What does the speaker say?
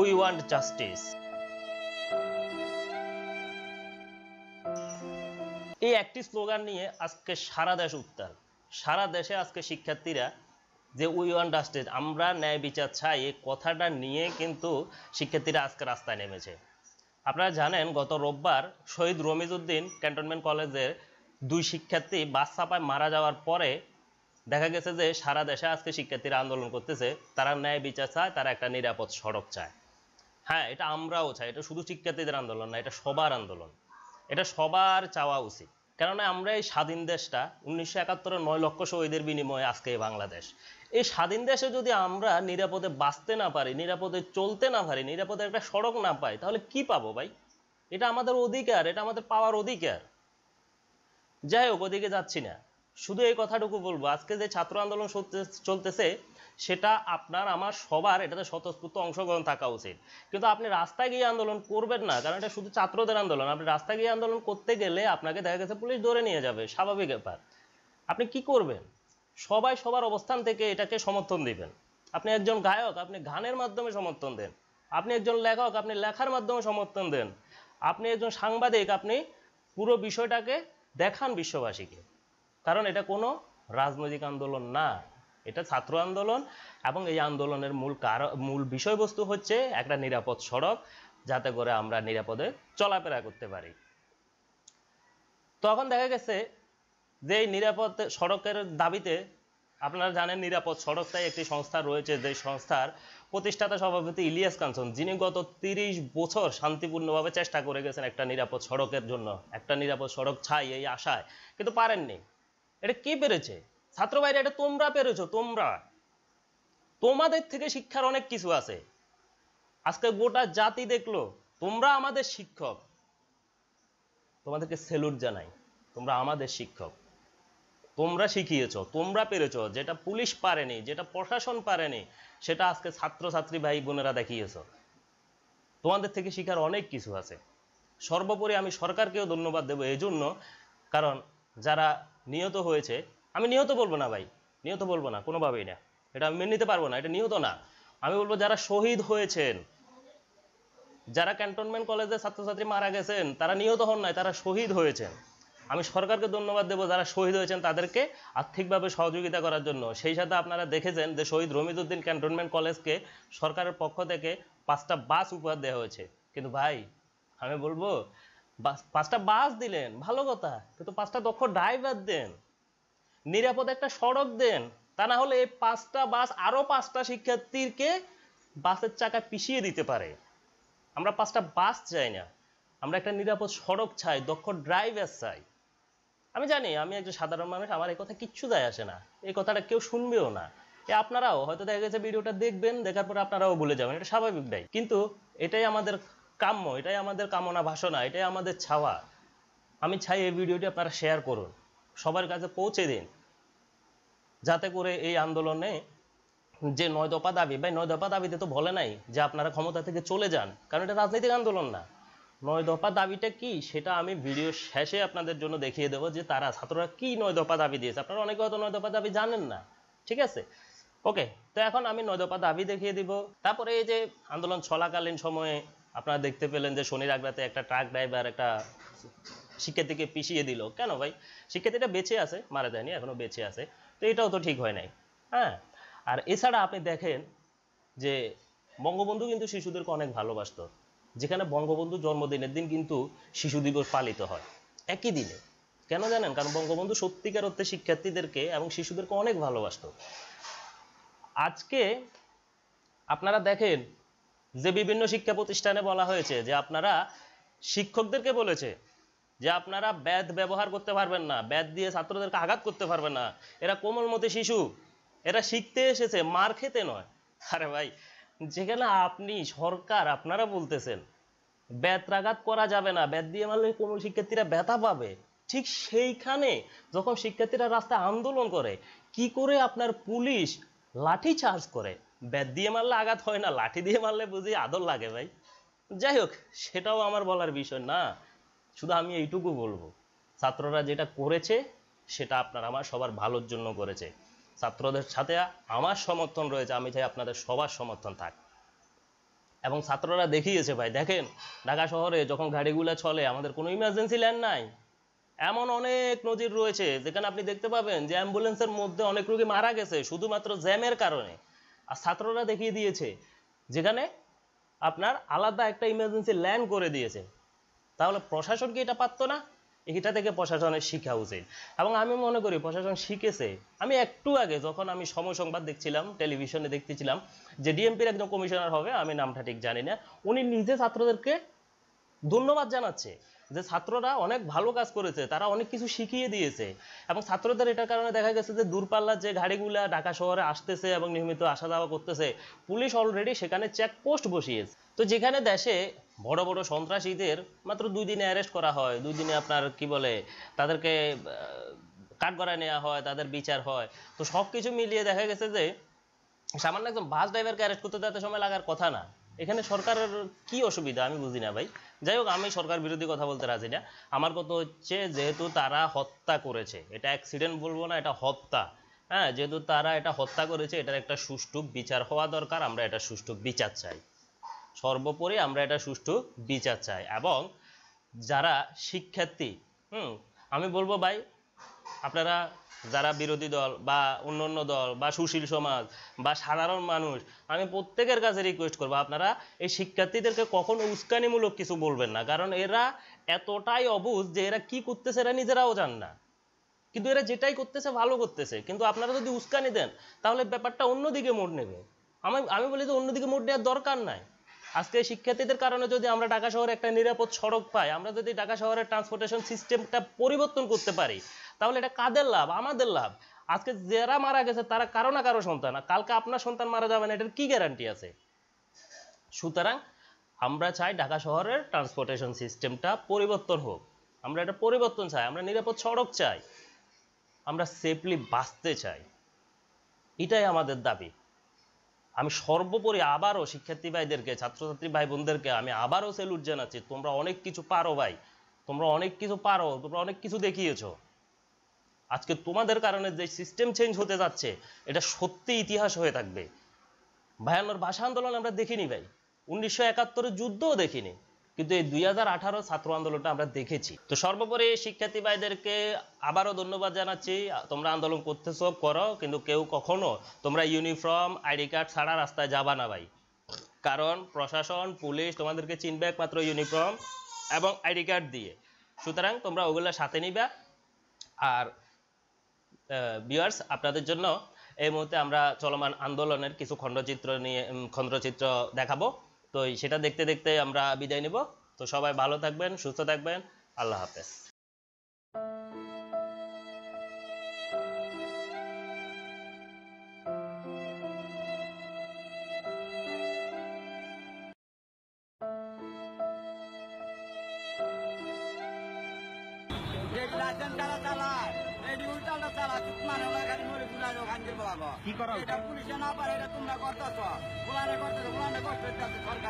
we want justice এই একটি slogan নিয়ে আজকে সারা দেশ উত্তাল সারা দেশে আজকে শিক্ষার্থীরা যে উই ওয়ান জাস্টিস আমরা ন্যায় বিচার চাই এই কথাটা নিয়ে কিন্তু শিক্ষার্থীরা আজকে রাস্তায় নেমেছে আপনারা জানেন গত রোববার শহীদ রমিজউদ্দিন ক্যান্টনমেন্ট কলেজের দুই শিক্ষার্থী বাস চাপায় মারা যাওয়ার পরে দেখা গেছে যে সারা দেশে আজকে শিক্ষার্থীরা আন্দোলন করতেছে তারা ন্যায় বিচার চায় তারা একটা নিরাপদ সড়ক চায় হ্যাঁ এটা আমরাও চাই এটা শুধু শিক্ষার্থীদের আন্দোলন না এটা সবার আন্দোলন এটা সবার চাওয়া উচিত কেননা আমরা এই স্বাধীন দেশটা উনিশশো একাত্তরের নয় লক্ষ শহীদের বিনিময়ে আজকে এই বাংলাদেশ এই স্বাধীন দেশে যদি আমরা নিরাপদে বাঁচতে না পারি নিরাপদে চলতে না পারি নিরাপদে একটা সড়ক না পাই তাহলে কি পাবো ভাই এটা আমাদের অধিকার এটা আমাদের পাওয়ার অধিকার যাই হোক ওদিকে যাচ্ছি না শুধু এই কথাটুকু বলবো আজকে যে ছাত্র আন্দোলন চলতেছে সেটা আপনার আমার সবার এটাতে স্বতঃস্ফূর্ত অংশগ্রহণ থাকা উচিত কিন্তু আপনি রাস্তায় গিয়ে আন্দোলন করবেন না কারণ এটা শুধু ছাত্রদের আন্দোলন আপনি রাস্তায় গিয়ে আন্দোলন করতে গেলে আপনাকে দেখা গেছে পুলিশ ধরে নিয়ে যাবে স্বাভাবিক ব্যাপার আপনি কি করবেন সবাই সবার অবস্থান থেকে এটাকে সমর্থন দিবেন আপনি একজন গায়ক আপনি গানের মাধ্যমে সমর্থন দেন আপনি একজন লেখক আপনি লেখার মাধ্যমে সমর্থন দেন আপনি একজন সাংবাদিক আপনি পুরো বিষয়টাকে দেখান বিশ্ববাসীকে কারণ এটা কোনো রাজনৈতিক আন্দোলন না এটা ছাত্র আন্দোলন এবং এই আন্দোলনের মূল মূল বিষয়বস্তু হচ্ছে একটা নিরাপদ সড়ক যাতে করে আমরা নিরাপদে চলাফেরা করতে পারি তখন দেখা গেছে যে নিরাপদ সড়কের দাবিতে আপনারা জানেন নিরাপদ সড়কটাই একটি সংস্থা রয়েছে যে সংস্থার প্রতিষ্ঠাতা সভাপতি ইলিয়াস কাঞ্চন যিনি গত তিরিশ বছর শান্তিপূর্ণভাবে চেষ্টা করে গেছেন একটা নিরাপদ সড়কের জন্য একটা নিরাপদ সড়ক ছাই এই আশায় কিন্তু পারেননি এটা কি পেরেছে ছাত্র ভাইরা এটা তোমরা পেরেছো তোমরা তোমাদের থেকে শিক্ষার অনেক কিছু আছে আজকে গোটা জাতি দেখলো তোমরা আমাদের শিক্ষক তোমাদেরকে সেলুট জানাই তোমরা আমাদের শিক্ষক তোমরা শিখিয়েছ তোমরা পেরেছ যেটা পুলিশ পারেনি যেটা প্রশাসন পারেনি সেটা আজকে ছাত্রছাত্রী ভাই বোনেরা দেখিয়েছ তোমাদের থেকে শিখার অনেক কিছু আছে সর্বোপরি আমি সরকারকেও ধন্যবাদ দেব এজন্য কারণ যারা নিহত হয়েছে আমি নিহত বলবো না ভাই নিহত বলবো না কোনোভাবেই না এটা আমি মেনে নিতে পারবো না এটা নিহত না আমি বলবো যারা শহীদ হয়েছেন যারা ক্যান্টনমেন্ট কলেজের ছাত্রছাত্রী মারা গেছেন তারা নিহত হন নাই তারা শহীদ হয়েছেন আমি সরকারকে ধন্যবাদ দেবো যারা শহীদ হয়েছেন তাদেরকে আর্থিকভাবে সহযোগিতা করার জন্য সেই সাথে আপনারা দেখেছেন যে শহীদ রমিজুদ্দিন ক্যান্টনমেন্ট কলেজকে সরকারের পক্ষ থেকে পাঁচটা বাস উপহার দেওয়া হয়েছে কিন্তু ভাই আমি বলবো বাস পাঁচটা বাস দিলেন ভালো কথা কিন্তু পাঁচটা দক্ষ ড্রাইভার দেন নিরাপদ একটা সড়ক দেন তা না হলে এই পাঁচটা বাস আরও পাঁচটা শিক্ষার্থীকে বাসের চাকা পিষিয়ে দিতে পারে আমরা পাঁচটা বাস চাই না আমরা একটা নিরাপদ সড়ক চাই দক্ষ ড্রাইভার চাই আমি জানি আমি একজন সাধারণ মানুষ আমার এই কথা কিচ্ছু যায় আসে না এই কথাটা কেউ শুনবেও না এ আপনারাও হয়তো দেখা গেছে ভিডিওটা দেখবেন দেখার পরে আপনারাও ভুলে যাবেন এটা স্বাভাবিক দায় কিন্তু এটাই আমাদের কাম্য এটাই আমাদের কামনা ভাষণা এটাই আমাদের ছাওয়া আমি চাই এই ভিডিওটি আপনারা শেয়ার করুন সবার কাছে পৌঁছে দিন যাতে করে এই আন্দোলনে যে নয় দফা দাবি ভাই নয় দফা দাবিতে তো বলে নাই যে আপনারা ক্ষমতা থেকে চলে যান কারণ এটা রাজনৈতিক আন্দোলন না নয় দফা দাবিটা কি সেটা আমি ভিডিও শেষে আপনাদের জন্য দেখিয়ে দেবো যে তারা ছাত্ররা কি নয় দফা দাবি দিয়েছে আপনারা অনেকে হয়তো নয় দফা দাবি জানেন না ঠিক আছে ওকে তো এখন আমি নয় দফা দাবি দেখিয়ে দিব তারপরে এই যে আন্দোলন চলাকালীন সময়ে আপনারা দেখতে পেলেন যে শনির আগ্রাতে একটা ট্রাক ড্রাইভার একটা শিক্ষার্থীকে পিছিয়ে দিল কেন ভাই শিক্ষার্থীটা বেঁচে আছে মারা যায়নি এখনও বেঁচে আছে তো এটাও তো ঠিক হয় নাই হ্যাঁ আর এছাড়া আপনি দেখেন যে বঙ্গবন্ধু কিন্তু শিশুদেরকে অনেক ভালোবাসত যেখানে বঙ্গবন্ধু জন্মদিনের দিন কিন্তু শিশু দিবস পালিত হয় একই দিনে কেন জানেন কারণ বঙ্গবন্ধু সত্যিকার অর্থে শিক্ষার্থীদেরকে এবং শিশুদেরকে অনেক ভালোবাসত আজকে আপনারা দেখেন যে বিভিন্ন শিক্ষা প্রতিষ্ঠানে বলা হয়েছে যে আপনারা শিক্ষকদেরকে বলেছে যে আপনারা ব্যাধ ব্যবহার করতে পারবেন না ব্যাধ দিয়ে ছাত্রদেরকে আঘাত করতে পারবেন না এরা কোমল কোমলমতি শিশু এরা শিখতে এসেছে মার খেতে নয় আরে ভাই যেখানে আপনি সরকার আপনারা বলতেছেন ব্যাত্রাঘাত করা যাবে না ব্যাত দিয়ে মারলে কোমল শিক্ষার্থীরা ব্যথা পাবে ঠিক সেইখানে যখন শিক্ষার্থীরা রাস্তায় আন্দোলন করে কি করে আপনার পুলিশ লাঠি চার্জ করে ব্যাত দিয়ে মারলে আঘাত হয় না লাঠি দিয়ে মারলে বুঝি আদর লাগে ভাই যাই হোক সেটাও আমার বলার বিষয় না শুধু আমি এইটুকু বলবো ছাত্ররা যেটা করেছে সেটা আপনারা আমার সবার ভালোর জন্য করেছে ছাত্রদের সাথে আমার সমর্থন রয়েছে আমি চাই আপনাদের সবার সমর্থন থাক এবং ছাত্ররা দেখিয়েছে ভাই দেখেন ঢাকা শহরে যখন গাড়িগুলো চলে আমাদের কোনো ইমার্জেন্সি ল্যান্ড নাই এমন অনেক নজির রয়েছে যেখানে আপনি দেখতে পাবেন যে অ্যাম্বুলেন্সের মধ্যে অনেক রোগী মারা গেছে শুধুমাত্র জ্যামের কারণে আর ছাত্ররা দেখিয়ে দিয়েছে যেখানে আপনার আলাদা একটা ইমার্জেন্সি ল্যান্ড করে দিয়েছে তাহলে প্রশাসন কি এটা পারতো না এটা থেকে প্রশাসনের শিক্ষা উচিত এবং আমি মনে করি প্রশাসন শিখেছে আমি একটু আগে যখন আমি সময় সংবাদ দেখছিলাম টেলিভিশনে দেখতেছিলাম যে ডিএমপির একজন কমিশনার হবে আমি নামটা ঠিক জানি না উনি নিজে ছাত্রদেরকে ধন্যবাদ জানাচ্ছে যে ছাত্ররা অনেক ভালো কাজ করেছে তারা অনেক কিছু শিখিয়ে দিয়েছে এবং ছাত্রদের এটার কারণে দেখা গেছে যে দূরপাল্লার যে গাড়িগুলো ঢাকা শহরে আসতেছে এবং নিয়মিত আসা যাওয়া করতেছে পুলিশ অলরেডি সেখানে চেকপোস্ট বসিয়েছে তো যেখানে দেশে বড় বড় সন্ত্রাসীদের মাত্র দুই দিনে অ্যারেস্ট করা হয় দুই দিনে আপনার কি বলে তাদেরকে কাঠগড়ায় নেওয়া হয় তাদের বিচার হয় তো সব কিছু মিলিয়ে দেখা গেছে যে সামান্য একজন বাস ড্রাইভারকে অ্যারেস্ট করতে তাতে সময় লাগার কথা না এখানে সরকারের কি অসুবিধা আমি বুঝি না ভাই যাই হোক আমি সরকার বিরোধী কথা বলতে রাজি না আমার কথা হচ্ছে যেহেতু তারা হত্যা করেছে এটা অ্যাক্সিডেন্ট বলবো না এটা হত্যা হ্যাঁ যেহেতু তারা এটা হত্যা করেছে এটার একটা সুষ্ঠু বিচার হওয়া দরকার আমরা এটা সুষ্ঠু বিচার চাই সর্বোপরি আমরা এটা সুষ্ঠু বিচার চাই এবং যারা শিক্ষার্থী হুম আমি বলবো ভাই আপনারা যারা বিরোধী দল বা অন্য অন্য দল বা সুশীল সমাজ বা সাধারণ মানুষ আমি প্রত্যেকের কাছে রিকোয়েস্ট করবো আপনারা এই শিক্ষার্থীদেরকে কখনো উস্কানিমূলক কিছু বলবেন না কারণ এরা এতটাই অবুজ যে এরা কি করতেছে এরা নিজেরাও জান না কিন্তু এরা যেটাই করতেছে ভালো করতেছে কিন্তু আপনারা যদি উস্কানি দেন তাহলে ব্যাপারটা অন্যদিকে মোড় নেবে আমি আমি বলি যে অন্যদিকে মোড় নেওয়ার দরকার নাই আজকে শিক্ষার্থীদের কারণে যদি আমরা ঢাকা শহরে একটা নিরাপদ সড়ক পাই আমরা যদি ঢাকা শহরের ট্রান্সপোর্টেশন সিস্টেমটা পরিবর্তন করতে পারি তাহলে এটা কাদের লাভ আমাদের লাভ আজকে যারা মারা গেছে তারা কারো না কারো সন্তান কালকে আপনার সন্তান মারা যাবে না এটার কি গ্যারান্টি আছে সুতরাং আমরা চাই ঢাকা শহরের ট্রান্সপোর্টেশন সিস্টেমটা পরিবর্তন হোক আমরা এটা পরিবর্তন চাই আমরা নিরাপদ সড়ক চাই আমরা সেফলি বাঁচতে চাই এটাই আমাদের দাবি আমি সর্বোপরি আবারও শিক্ষার্থী ভাইদেরকে ছাত্রছাত্রী ভাই বোনদেরকে আমি আবারও সেলুট জানাচ্ছি তোমরা অনেক কিছু পারো ভাই তোমরা অনেক কিছু পারো তোমরা অনেক কিছু দেখিয়েছো আজকে তোমাদের কারণে যে সিস্টেম চেঞ্জ হতে যাচ্ছে এটা সত্যি ইতিহাস হয়ে থাকবে ভায়ানোর ভাষা আন্দোলন আমরা দেখিনি ভাই উনিশশো একাত্তরের যুদ্ধও দেখিনি কিন্তু এই দুই ছাত্র আন্দোলনটা আমরা দেখেছি তো সর্বোপরি শিক্ষার্থী ভাইদেরকে আবারও ধন্যবাদ জানাচ্ছি তোমরা আন্দোলন করতেছ করো কিন্তু কেউ কখনো তোমরা ইউনিফর্ম আইডি কার্ড ছাড়া রাস্তায় যাবা না ভাই কারণ প্রশাসন পুলিশ তোমাদেরকে চিনবে একমাত্র ইউনিফর্ম এবং আইডি কার্ড দিয়ে সুতরাং তোমরা ওগুলা সাথে নিবা আর বিয়ার্স আপনাদের জন্য এই মুহূর্তে আমরা চলমান আন্দোলনের কিছু খণ্ডচিত্র নিয়ে খণ্ডচিত্র দেখাবো তো সেটা দেখতে দেখতে আমরা বিদায় নেব তো সবাই ভালো থাকবেন সুস্থ থাকবেন আল্লাহ হাফেজ কি করা পুলিশে না পারে তোমরা করতেছ